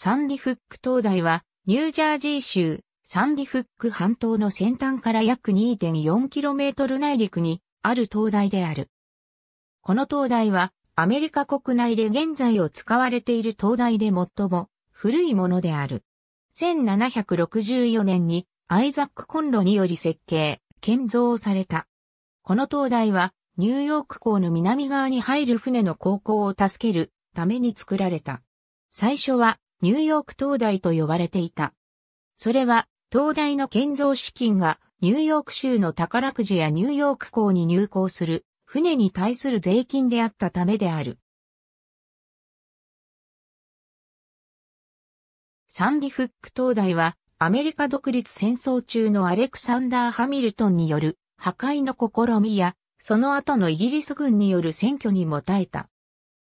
サンディフック灯台は、ニュージャージー州、サンディフック半島の先端から約 2.4km 内陸にある灯台である。この灯台は、アメリカ国内で現在を使われている灯台で最も古いものである。1764年にアイザック・コンロにより設計、建造された。この灯台は、ニューヨーク港の南側に入る船の航行を助けるために作られた。最初はニューヨーク灯台と呼ばれていた。それは、灯台の建造資金がニューヨーク州の宝くじやニューヨーク港に入港する船に対する税金であったためである。サンディフック灯台はアメリカ独立戦争中のアレクサンダー・ハミルトンによる破壊の試みやその後のイギリス軍による選挙にも耐えた。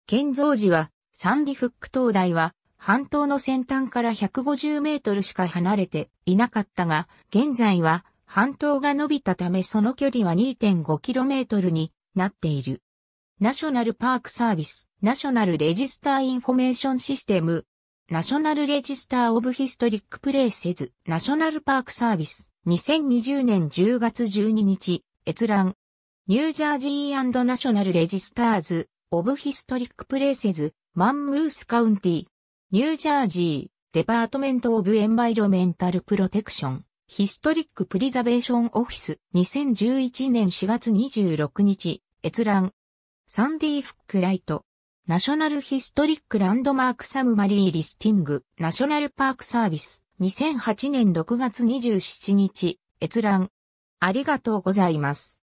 建造時はサンディフック灯台は半島の先端から150メートルしか離れていなかったが、現在は半島が伸びたためその距離は2 5トルになっている。ナショナルパークサービス、ナショナルレジスターインフォメーションシステム、ナショナルレジスターオブヒストリックプレイセズ、ナショナルパークサービス、2020年10月12日、閲覧。ニュージャージーナショナルレジスターズ、オブヒストリックプレイセズ、マンムースカウンティニュージャージー、デパートメント・オブ・エンバイロメンタル・プロテクション、ヒストリック・プリザベーション・オフィス、2011年4月26日、閲覧。サンディ・フック・ライト。ナショナル・ヒストリック・ランドマーク・サム・マリー・リスティング、ナショナル・パーク・サービス、2008年6月27日、閲覧。ありがとうございます。